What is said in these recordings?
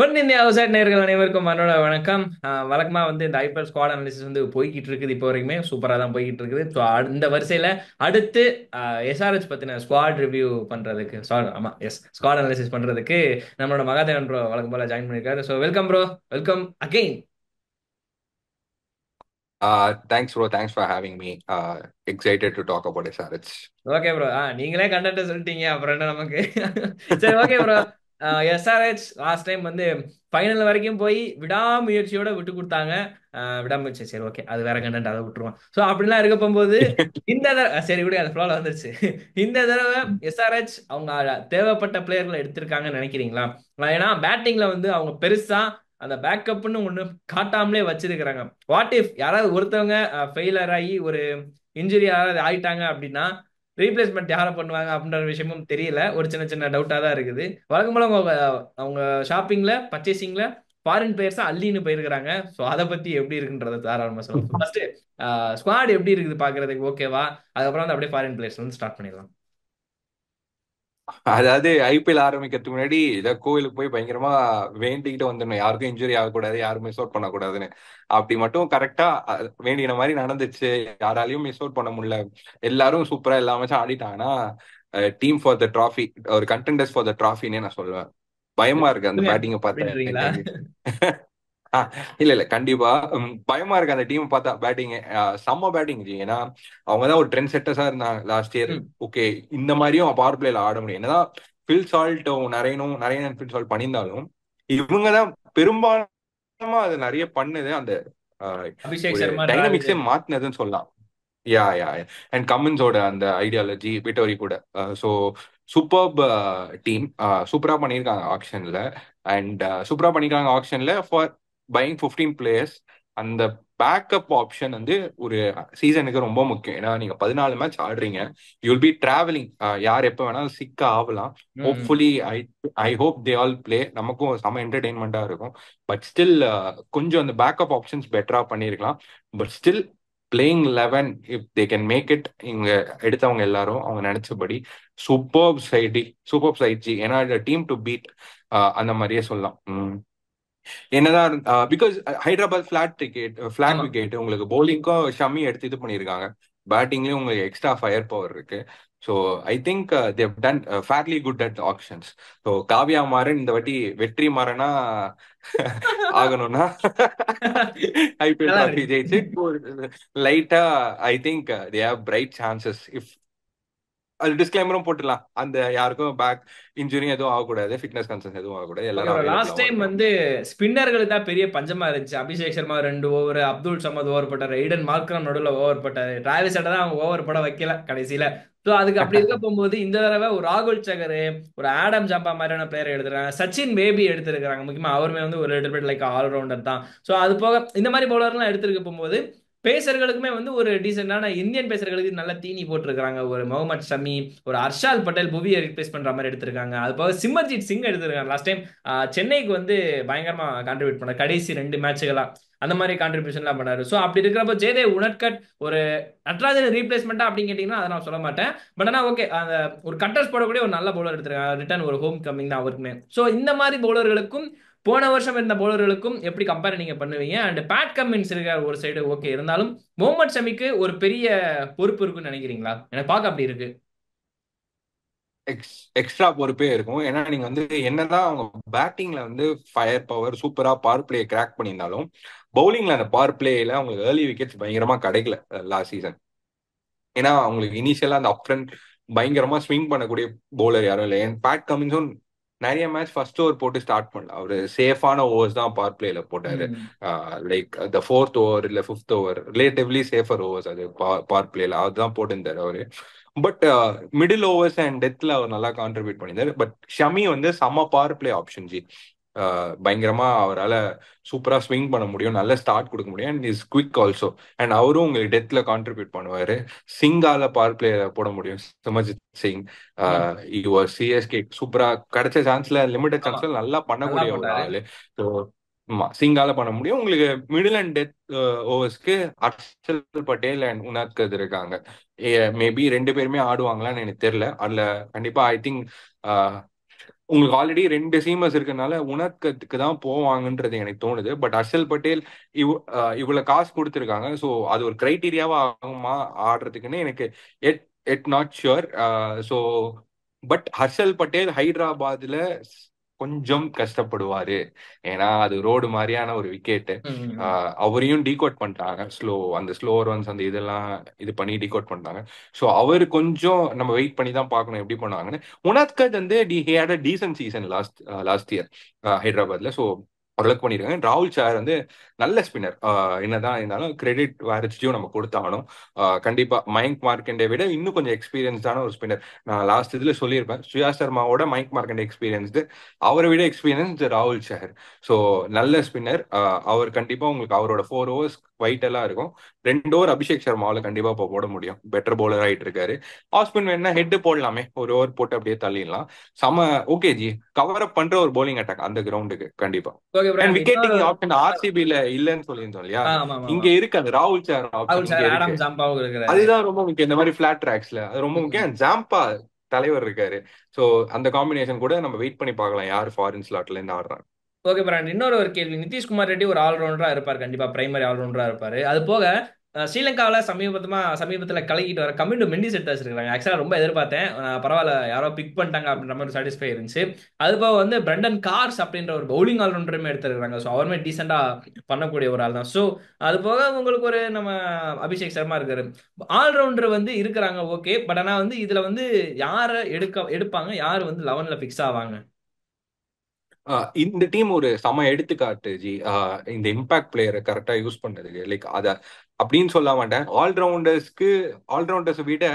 one India அவுசைட் நேர்கள் அனைவருக்கும் மன்னோட வணக்கம் வழக்கமாக வந்து இந்த ஐபிஎல் ஸ்குவாட் அனாலிசிஸ் வந்து போய்கிட்டு இருக்குது இப்போ வரைக்குமே சூப்பராக தான் போய்கிட்டு இருக்குது ஸோ இந்த வரிசையில் அடுத்து எஸ்ஆர்எச் பற்றின ஸ்குவாட் ரிவ்யூ பண்ணுறதுக்கு சாரி ஆமாம் எஸ் ஸ்குவாட் அனாலிசிஸ் பண்ணுறதுக்கு நம்மளோட மகாதேவன் ப்ரோ வழக்கம் போல் ஜாயின் பண்ணியிருக்காரு so welcome bro welcome again thanks bro thanks for having me excited to talk about SRH okay bro நீங்களே கண்டக்டர் சொல்லிட்டீங்க அப்புறம் என்ன நமக்கு சரி okay bro SRH last time வந்து ஃபைனல் வரைக்கும் போய் விடாமுயற்சியோட விட்டு கொடுத்தாங்க விடாமுயற்சி சரி ஓகே அது வேற கண்டென்ட் அதை விட்டுருவோம் ஸோ அப்படிலாம் இருக்க போகும்போது இந்த தடவை சரி விட அந்த ஃப்ளோல வந்துருச்சு இந்த தடவை எஸ்ஆர்ஹெச் அவங்க தேவைப்பட்ட பிளேயர்களை எடுத்திருக்காங்கன்னு நினைக்கிறீங்களா ஏன்னா பேட்டிங்ல வந்து அவங்க பெருசா அந்த பேக்கப்னு ஒன்று காட்டாமலே வச்சிருக்கிறாங்க வாட் இஃப் யாராவது ஒருத்தவங்க ஃபெயிலர் ஆகி ஒரு இன்ஜுரி யாராவது ஆயிட்டாங்க அப்படின்னா ரீப்ளேஸ்மெண்ட் யாரை பண்ணுவாங்க அப்படின்ற விஷயமும் தெரியல ஒரு சின்ன சின்ன டவுட்டாக தான் இருக்குது வழக்கம் போல அவங்க அவங்க ஷாப்பிங்கில் பர்ச்சேசிங்கில் ஃபாரின் பிளேயர்ஸ் அள்ளின்னு போயிருக்கிறாங்க ஸோ அதை பற்றி எப்படி இருக்குன்றத தாராளமாக சொல்லலாம் ஃபர்ஸ்ட் ஸ்குவாட் எப்படி இருக்குது பார்க்குறதுக்கு ஓகேவா அதுக்கப்புறம் வந்து அப்படியே ஃபாரின் பிளேயர்ஸ் வந்து ஸ்டார்ட் பண்ணிடலாம் அதாவது ஐபிஎல் ஆரம்பிக்கிறதுக்கு முன்னாடி இதை கோயிலுக்கு போய் பயங்கரமா வேண்டிக்கிட்டு வந்துடணும் யாருக்கும் இன்ஜுரி ஆகக்கூடாது யாரும் மிஸ் அவுட் பண்ணக்கூடாதுன்னு அப்படி மட்டும் கரெக்டா வேண்டின மாதிரி நடந்துச்சு யாராலையும் மிஸ் அவுட் பண்ண முடியல எல்லாரும் சூப்பரா இல்லாம ஆடிட்டாங்கன்னா டீம் ஃபார் த ட்ராஃபி ஒரு கண்டென்டர்ஸ் ஃபார் த ட்ராஃபின்னே நான் சொல்லுவேன் பயமா இருக்கு அந்த பேட்டிங்க பார்த்தேன் இல்ல இல்ல கண்டிப்பா பயமா இருக்கு அந்த டீம் பார்த்தா பேட்டிங் செம்ம பேட்டிங் ஏன்னா அவங்க தான் ஒரு ட்ரெண்ட் செட்டர்ஸா இருந்தாங்க லாஸ்ட் இயர் ஓகே இந்த மாதிரியும் பவர் பிளேல ஆட முடியும் என்னதான் ஃபில் சால்ட்டும் நிறையனும் நிறைய ஃபில் சால்ட் பண்ணியிருந்தாலும் இவங்க தான் பெரும்பாலமா அது நிறைய பண்ணுது அந்த டைனமிக்ஸே மாத்தினதுன்னு சொல்லலாம் யா யா அண்ட் கம்மின்ஸோட அந்த ஐடியாலஜி பிட்டோரி கூட ஸோ சூப்பர் டீம் சூப்பரா பண்ணியிருக்காங்க ஆக்ஷன்ல அண்ட் சூப்பரா பண்ணியிருக்காங்க ஆக்ஷன்ல ஃபார் பையிங் ஃபிஃப்டீன் பிளேயர்ஸ் அந்த பேக்கப் ஆப்ஷன் வந்து ஒரு சீசனுக்கு ரொம்ப முக்கியம் ஏன்னா நீங்க பதினாலு மேட்ச் ஆடுறீங்க யூல் பி டிராவலிங் யார் எப்போ வேணாலும் சிக்க ஆகலாம் hopefully I I hope they all play நமக்கும் செம என்டர்டெயின்மெண்டா இருக்கும் பட் ஸ்டில் கொஞ்சம் அந்த பேக்கப் ஆப்ஷன்ஸ் பெட்டரா பண்ணிருக்கலாம் பட் ஸ்டில் பிளேயிங் லெவன் இப் தே கேன் மேக் இட் இங்க எடுத்தவங்க எல்லாரும் அவங்க நினைச்சபடி சூப்பர் சைடி சூப்பர் சைட்ஜி ஏன்னா டீம் டு பீட் அந்த மாதிரியே சொல்லலாம் என்னதான் because Hyderabad flat wicket flat wicket உங்களுக்கு பவுலிங்க்கும் ஷமி எடுத்து இது பண்ணியிருக்காங்க பேட்டிங்லயும் உங்களுக்கு எக்ஸ்ட்ரா ஃபயர் பவர் இருக்கு so I think they done fairly good at options so Kavya Maran இந்த வாட்டி வெற்றி மாறனா ஆகணும்னா ஐபிஎல் ஜெயிச்சு லைட்டா I think they have bright chances if அது டிஸ்க்ளைமரும் போட்டுலாம் அந்த யாருக்கும் பேக் இன்ஜுரி எதுவும் ஆகக்கூடாது ஃபிட்னஸ் கன்சர்ன்ஸ் எதுவும் ஆகக்கூடாது எல்லாரும் லாஸ்ட் டைம் வந்து ஸ்பின்னர்களுக்கு தான் பெரிய பஞ்சமா இருந்துச்சு அபிஷேக் சர்மா ரெண்டு ஓவர் அப்துல் சமத் ஓவர் போட்டார் ஐடன் மார்க்ரம் நடுவில் ஓவர் போட்டார் டிராவிஸ் தான் அவங்க ஓவர் போட வைக்கல கடைசியில ஸோ அதுக்கு அப்படி இருக்க போகும்போது இந்த தடவை ஒரு ராகுல் சகர் ஒரு ஆடம் ஜாம்பா மாதிரியான பிளேயர் எடுத்துருக்காங்க சச்சின் பேபி எடுத்திருக்கிறாங்க முக்கியமாக அவருமே வந்து ஒரு லிட்டில் பிட் லைக் ஆல்ரவுண்டர் தான் ஸோ அது போக இந்த மாதிரி பவுலர்லாம் எடுத்துருக்க போகும்போது பேசர்களுக்குமே வந்து ஒரு டீசெண்டான இந்தியன் பேசர்களுக்கு நல்ல தீனி போட்டிருக்காங்க ஒரு முகமது ஷமி ஒரு ஹர்ஷால் பட்டேல் புவியை ரீப்ளேஸ் பண்ற மாதிரி எடுத்திருக்காங்க அது போக சிம்மர்ஜித் சிங் எடுத்திருக்காங்க லாஸ்ட் டைம் சென்னைக்கு வந்து பயங்கரமா கான்ட்ரிபியூட் பண்ண கடைசி ரெண்டு மேட்சுகளா அந்த மாதிரி கான்ட்ரிபியூஷன்லாம் பண்ணாரு ஸோ அப்படி இருக்கிறப்போ ஜெயதே உனட்கட் ஒரு நட்ராஜன் ரீப்ளேஸ்மெண்ட்டா அப்படின்னு கேட்டிங்கன்னா அதை நான் சொல்ல மாட்டேன் பட் ஆனால் ஓகே அந்த ஒரு கட்டர்ஸ் போடக்கூடிய ஒரு நல்ல பவுலர் எடுத்திருக்காங்க ரிட்டர்ன் ஒரு ஹோம் கம்மிங் தான் அவருக்குமே ஸோ இந்த மாதிரி பவுலர்களுக்கும் போன வருஷம் இருந்த போலர்களுக்கும் எப்படி கம்பேர் நீங்க பண்ணுவீங்க அண்ட் பேட் கம்மின்ஸ் இருக்கார் ஒரு சைடு ஓகே இருந்தாலும் முகமது ஷமிக்கு ஒரு பெரிய பொறுப்பு இருக்குன்னு நினைக்கிறீங்களா எனக்கு பார்க்க அப்படி இருக்கு எக்ஸ் எக்ஸ்ட்ரா பொறுப்பே இருக்கும் ஏன்னா நீங்க வந்து என்னதான் அவங்க பேட்டிங்ல வந்து ஃபயர் பவர் சூப்பரா பவர் பிளே கிராக் பண்ணியிருந்தாலும் பவுலிங்ல அந்த பவர் பிளேல அவங்களுக்கு ஏர்லி விக்கெட்ஸ் பயங்கரமா கிடைக்கல லாஸ்ட் சீசன் ஏன்னா அவங்களுக்கு இனிஷியலா அந்த அப்ரண்ட் பயங்கரமா ஸ்விங் பண்ணக்கூடிய போலர் யாரும் இல்லை என் பேட் கமின்ஸும் நிறைய மேட்ச் ஃபர்ஸ்ட் ஓவர் போட்டு ஸ்டார்ட் பண்ணல அவர் சேஃபான ஓவர்ஸ் தான் பவர் பிளேல போட்டாரு லைக் த ஃபோர்த் ஓவர் இல்ல fifth over relatively safer overs அது பவர் பிளேல அதுதான் போட்டிருந்தாரு அவரு பட் மிடில் ஓவர்ஸ் அண்ட் டெத்ல அவர் நல்லா கான்ட்ரிபியூட் பண்ணியிருந்தாரு பட் ஷமி வந்து செம்ம பவர் பிளே ஆப்ஷன் ஜி பயங்கரமா அவரால் சூப்பரா ஸ்விங் பண்ண முடியும் நல்ல ஸ்டார்ட் கொடுக்க முடியும் and is quick also and அவரும் உங்களுக்கு டெத்ல கான்ட்ரிபியூட் பண்ணுவாரு சிங்கால பவர் பிளேயரை போட முடியும் சிமஜித் சிங் சிஎஸ்கே சூப்பரா கிடைச்ச சான்ஸ்ல லிமிடெட் சான்ஸ்ல நல்லா பண்ணக்கூடிய ஒரு ஆள் ஸோ ஆமா சிங்கால பண்ண முடியும் உங்களுக்கு மிடில் அண்ட் டெத் ஓவர்ஸ்க்கு அர்ஷல் பட்டேல் அண்ட் உனாக் இது இருக்காங்க மேபி ரெண்டு பேருமே ஆடுவாங்களான்னு எனக்கு தெரியல அதுல கண்டிப்பா ஐ திங்க் உங்களுக்கு ஆல்ரெடி ரெண்டு சீமஸ் இருக்கனால உனக்கத்துக்கு தான் போவாங்கன்றது எனக்கு தோணுது பட் ஹர்ஷல் பட்டேல் இவ் இவ்வளவு காசு கொடுத்துருக்காங்க ஸோ அது ஒரு கிரைட்டீரியாவா ஆகுமா ஆடுறதுக்குன்னு எனக்கு yet yet not sure so but Harshal Patel ஹைதராபாத்ல கொஞ்சம் கஷ்டப்படுவாரு ஏன்னா அது ரோடு மாதிரியான ஒரு விக்கெட்டு அவரையும் டீகோட் பண்றாங்க ஸ்லோ அந்த ஸ்லோ ரன்ஸ் அந்த இதெல்லாம் இது பண்ணி டீகோட் பண்றாங்க ஸோ அவர் கொஞ்சம் நம்ம வெயிட் பண்ணி தான் பார்க்கணும் எப்படி பண்ணுவாங்கன்னு உனத்கட் வந்து டி had a decent season last last year ஹைதராபாத்ல ஸோ ஓரளவுக்கு பண்ணியிருக்காங்க ராகுல் சார் வந்து நல்ல ஸ்பின்னர் என்னதான் இருந்தாலும் கிரெடிட் வேரேஜையும் நம்ம கொடுத்தாலும் கண்டிப்பா மயங்க் மார்க்கண்டே விட இன்னும் கொஞ்சம் எக்ஸ்பீரியன்ஸான ஒரு ஸ்பின்னர் நான் லாஸ்ட் இதுல சொல்லியிருப்பேன் சுயா சர்மாவோட மயங்க் மார்க்கண்டே எக்ஸ்பீரியன்ஸ்டு அவரை விட எக்ஸ்பீரியன்ஸ் ராகுல் சார் ஸோ நல்ல ஸ்பின்னர் அவர் கண்டிப்பா உங்களுக்கு அவரோட ஃபோர் ஓவர்ஸ் எல்லாம் இருக்கும் ரெண்டு ஓவர் அபிஷேக் சர்மாவில் கண்டிப்பா இப்போ போட முடியும் பெட்டர் பவுலர் ஆகிட்டு இருக்காரு ஆஸ்பின் வேணா ஹெட் போடலாமே ஒரு ஓவர் போட்டு அப்படியே தள்ளிடலாம் சம ஓகே ஜி கவர் அப் பண்ற ஒரு பவுலிங் அட்டாக் அந்த கிரவுண்டுக்கு கண்டிப்பா விக்கெட்டிங் ஆப்ஷன் ஆர்சிபில இல்லன்னு சொல்லியிருந்தோம் இல்லையா இங்க இருக்கு அது ராகுல் சார் அதுதான் ரொம்ப முக்கியம் இந்த மாதிரி பிளாட் ட்ராக்ஸ்ல அது ரொம்ப முக்கியம் ஜாம்பா தலைவர் இருக்காரு சோ அந்த காம்பினேஷன் கூட நம்ம வெயிட் பண்ணி பார்க்கலாம் யார் ஃபாரின் ஸ்லாட்ல இருந்து ஆடுறாங்க ஓகே பிராண்ட் இன்னொரு ஒரு கேள்வி நிதிஷ்குமார் ரெட்டி ஒரு ஆல்ரவுண்டரா இருப்பார் கண்டிப்பாக பிரைமரி ஆல்ரவுண்டரா இருப்பார் அது போக ஸ்ரீலங்காவில் சமீபத்தமாக சமீபத்தில் கலக்கிட்டு வர கமிண்டு மெண்டி செட் வச்சிருக்காங்க ஆக்சுவலாக ரொம்ப எதிர்பார்த்தேன் பரவாயில்ல யாரோ பிக் பண்ணிட்டாங்க அப்படின்ற மாதிரி சாட்டிஸ்ஃபை இருந்துச்சு அது போக வந்து பிரண்டன் கார்ஸ் அப்படின்ற ஒரு பவுலிங் ஆல்ரவுண்டருமே எடுத்துருக்காங்க ஸோ அவருமே டீசெண்டாக பண்ணக்கூடிய ஒரு ஆள் தான் ஸோ அது போக உங்களுக்கு ஒரு நம்ம அபிஷேக் சர்மா இருக்காரு ஆல்ரவுண்டர் வந்து இருக்கிறாங்க ஓகே பட் ஆனால் வந்து இதில் வந்து யாரை எடுக்க எடுப்பாங்க யார் வந்து லெவனில் ஃபிக்ஸ் ஆவாங்க இந்த டீம் ஒரு சம எடுத்துக்காட்டு ஜி இந்த இம்பாக்ட் பிளேயரை கரெக்டா யூஸ் பண்ணது லைக் அத அப்படின்னு சொல்ல மாட்டேன் ஆல்ரவுண்டர்ஸ்க்கு ஆல்ரவுண்டர்ஸ் விட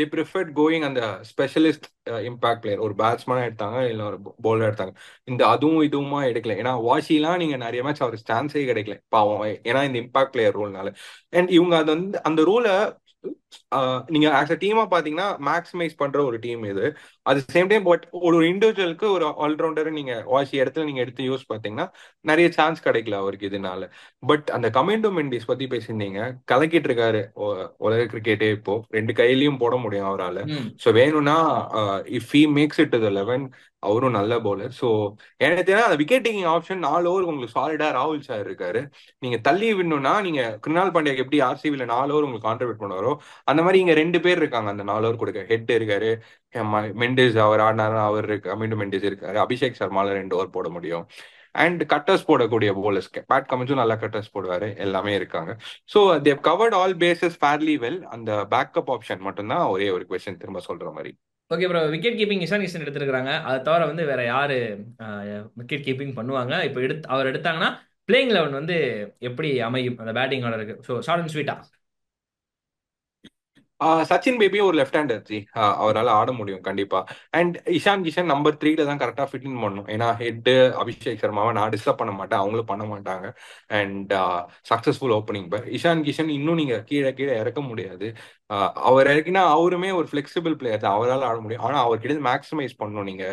தி ப்ரிஃபர்ட் கோயிங் அந்த ஸ்பெஷலிஸ்ட் இம்பாக்ட் பிளேயர் ஒரு பேட்ஸ்மேனா எடுத்தாங்க இல்லை ஒரு பவுலர் எடுத்தாங்க இந்த அதுவும் இதுவுமா எடுக்கல ஏன்னா வாஷிலாம் நீங்கள் நிறைய மேட்ச் அவர் ஸ்டான்ஸே கிடைக்கல பாவம் ஏன்னா இந்த இம்பாக்ட் பிளேயர் ரோல்னால அண்ட் இவங்க அது வந்து அந்த ரோலை நீங்க ஆஸ் அ டீமா பாத்தீங்கன்னா மேக்ஸிமைஸ் பண்ற ஒரு டீம் இது அது சேம் டைம் பட் ஒரு இண்டிவிஜுவலுக்கு ஒரு ஆல்ரவுண்டர் நீங்க வாசி இடத்துல நீங்க எடுத்து யூஸ் பாத்தீங்கன்னா நிறைய சான்ஸ் கிடைக்கல அவருக்கு இதனால பட் அந்த கமெண்டோ மெண்டிஸ் பத்தி பேசியிருந்தீங்க கலக்கிட்டு இருக்காரு உலக கிரிக்கெட்டே இப்போ ரெண்டு கையிலயும் போட முடியும் அவரால் ஸோ வேணும்னா if he makes it to the eleven அவரும் நல்ல பவுலர் ஸோ எனக்கு தெரியாது அந்த விக்கெட் டேக்கிங் ஆப்ஷன் நாலு ஓவர் உங்களுக்கு சாலிடா ராகுல் சார் இருக்காரு நீங்க தள்ளி விடணும்னா நீங்க கிருணால் பாண்டியாக்கு எப்படி ஆர்சிபில நாலு ஓவர் உங்களுக்கு கான்ட்ரிபியூட் பண்ணுவாரோ அந்த மாதிரி இங்க ரெண்டு பேர் இருக்காங்க அந்த நாலு ஓவர் கொடுக்க ஹெட் இருக்காரு மெண்டிஸ் அவர் ஆடினாரு அவர் இருக்கு அமீண்டு மெண்டிஸ் இருக்காரு அபிஷேக் சர்மால ரெண்டு ஓவர் போட முடியும் அண்ட் கட்டர்ஸ் போடக்கூடிய போலர்ஸ் பேட் கமிச்சும் நல்லா கட்டர்ஸ் போடுவாரு எல்லாமே இருக்காங்க so they've covered all bases fairly well அந்த பேக்கப் ஆப்ஷன் மட்டும்தான் ஒரே ஒரு கொஸ்டின் திரும்ப சொல்ற மாதிரி okay bro wicket keeping Ishan Kishan எடுத்துருக்காங்க அதை தவிர வந்து வேற யாரு விக்கெட் கீப்பிங் பண்ணுவாங்க இப்போ எடுத்து அவர் எடுத்தாங்கன்னா பிளேயிங் லெவன் வந்து எப்படி அமையும் அந்த பேட்டிங் ஆர்டருக்கு ஸோ ஷார்ட் அண்ட் ஸ்வீட்டா சச்சின் பேபி ஒரு லெஃப்ட் ஹேண்ட் ஆச்சு அவரால் ஆட முடியும் கண்டிப்பா அண்ட் இஷான் கிஷன் நம்பர் த்ரீல தான் கரெக்டா ஃபிட் இன் பண்ணும் ஏன்னா ஹெட்டு அபிஷேக் சர்மாவை நான் டிஸ்டர்ப் பண்ண மாட்டேன் அவங்களும் பண்ண மாட்டாங்க அண்ட் சக்சஸ்ஃபுல் ஓப்பனிங் பர் இஷான் கிஷன் இன்னும் நீங்க கீழே கீழே இறக்க முடியாது அவர் இறக்கினா அவருமே ஒரு ஃபிளெக்சிபிள் பிளேயர் தான் அவரால் ஆட முடியும் ஆனால் அவர்கிட்ட மேக்ஸிமைஸ் பண்ணணும் நீங்க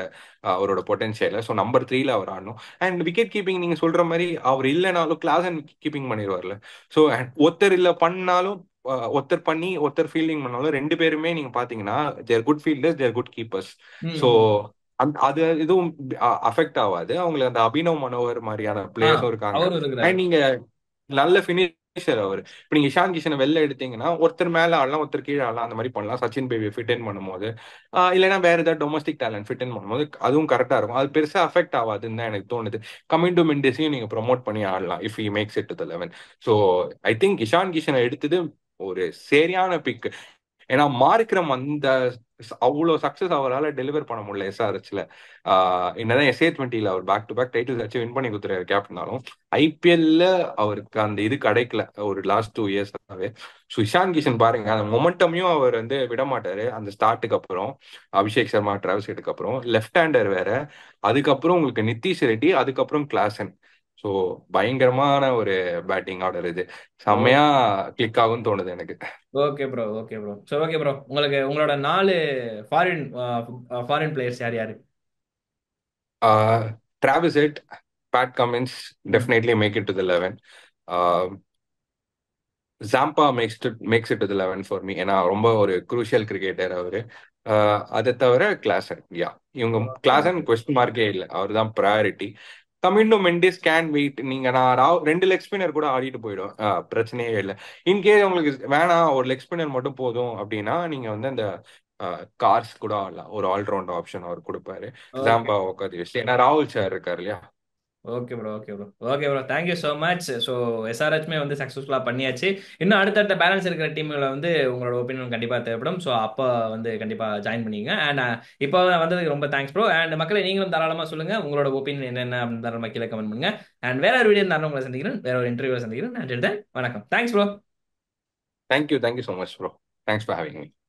அவரோட பொட்டன்ஷியல ஸோ நம்பர் த்ரீல அவர் ஆடணும் அண்ட் விக்கெட் கீப்பிங் நீங்க சொல்ற மாதிரி அவர் இல்லைனாலும் கிளாஸ் அண்ட் கீப்பிங் பண்ணிடுவார்ல ஸோ ஒருத்தர் இல்லை பண்ணாலும் ஒருத்தர் பண்ணி ஒருத்தர் ஃபீல்டிங் பண்ணாலும் ரெண்டு பேருமே நீங்க பாத்தீங்கன்னா they're good fielders they're good keepers so அது இதுவும் அஃபெக்ட் ஆகாது அவங்களுக்கு அந்த அபினவ் மனோகர் மாதிரியான பிளேயர்ஸும் இருக்காங்க நீங்க நல்ல பினிஷர் அவர் இப்ப நீங்க இஷான் கிஷனை வெளில எடுத்தீங்கன்னா ஒருத்தர் மேல ஆடலாம் ஒருத்தர் கீழே ஆடலாம் அந்த மாதிரி பண்ணலாம் சச்சின் பேபி ஃபிட்டன் பண்ணும்போது இல்லைன்னா வேற ஏதாவது டொமஸ்டிக் டேலண்ட் ஃபிட்டன் பண்ணும்போது அதுவும் கரெக்டா இருக்கும் அது பெருசா அஃபெக்ட் ஆகாதுன்னு தான் எனக்கு தோணுது கமிங் டு மெண்டிஸையும் நீங்க ப்ரொமோட் பண்ணி ஆடலாம் if he makes it to eleven so I think Ishan கிஷனை எடுத்தது ஒரு சரியான பிக் ஏன்னா மார்க்கிரம் அந்த அவ்வளோ சக்ஸஸ் அவரால் டெலிவர் பண்ண முடியல எஸ்ஆர்ஹெச்ல என்னதான் எஸ்ஏ டுவெண்ட்டியில் அவர் பேக் டு பேக் டைட்டில்ஸ் வச்சு வின் பண்ணி கொடுத்துறாரு கேப்டனாலும் ஐபிஎல்ல அவருக்கு அந்த இது கிடைக்கல ஒரு லாஸ்ட் டூ இயர்ஸாகவே சுஷாந்த் கிஷன் பாருங்க அந்த மொமெண்டமையும் அவர் வந்து விட மாட்டாரு அந்த ஸ்டார்ட்டுக்கு அப்புறம் அபிஷேக் சர்மா டிராவல்ஸ் அப்புறம் லெஃப்ட் ஹேண்டர் வேற அதுக்கப்புறம் உங்களுக்கு நிதிஷ் ரெட்டி அதுக்கப்புறம் கிளாசன் ஸோ பயங்கரமான ஒரு பேட்டிங் ஆர்டர் இது செம்மையா கிளிக் ஆகும் தோணுது எனக்கு okay bro okay bro so okay bro உங்களுக்கு உங்களோட நாலு ஃபாரின் ஃபாரின் பிளேயர்ஸ் யார் யாரு டிராவிஸ் இட் Pat Cummins definitely make it to eleven Zampa makes makes it to eleven for me ஏன்னா ரொம்ப ஒரு குரூஷியல் கிரிக்கெட்டர் அவரு uh, அதை தவிர கிளாசன் யா இவங்க கிளாசன் கொஸ்டின் மார்க்கே இல்லை அவர் தான் priority Kamindu Mendis can wait நீங்க நான் ரெண்டு லெக் ஸ்பின்னர் கூட ஆடிட்டு போயிடும் பிரச்சனையே இல்லை இன்கேஸ் உங்களுக்கு வேணாம் ஒரு லெக் ஸ்பின்னர் மட்டும் போதும் அப்படின்னா நீங்க வந்து அந்த கார்ஸ் கூட ஆடலாம் ஒரு ஆல்ரவுண்ட் ஆப்ஷன் அவர் கொடுப்பாரு சாம்பா உட்காந்து ஏன்னா ராகுல் சார் இருக்காரு இல்லையா okay bro okay bro okay bro thank you so much so எஸ்ஆர்ஹெச்மே வந்து சக்ஸஸ்ஃபுல்லாக பண்ணியாச்சு இன்னும் அடுத்தடுத்த பேலன்ஸ் இருக்கிற டீமில் வந்து உங்களோட ஒப்பீனியன் கண்டிப்பாக தேவைப்படும் ஸோ அப்போ வந்து கண்டிப்பாக ஜாயின் பண்ணிங்க அண்ட் uh, இப்போ வந்ததுக்கு ரொம்ப தேங்க்ஸ் ப்ரோ அண்ட் மக்களை நீங்களும் தாராளமாக சொல்லுங்கள் உங்களோட ஒப்பீனியன் என்னென்ன அப்படின்னு தாராளமாக கீழே கமெண்ட் பண்ணுங்க அண்ட் வேற ஒரு வீடியோ நான் உங்களை சந்திக்கிறேன் வேற ஒரு இன்டர்வியூவில் சந்திக்கிறேன் நான் வணக்கம் thanks bro thank you thank you so much bro thanks for having me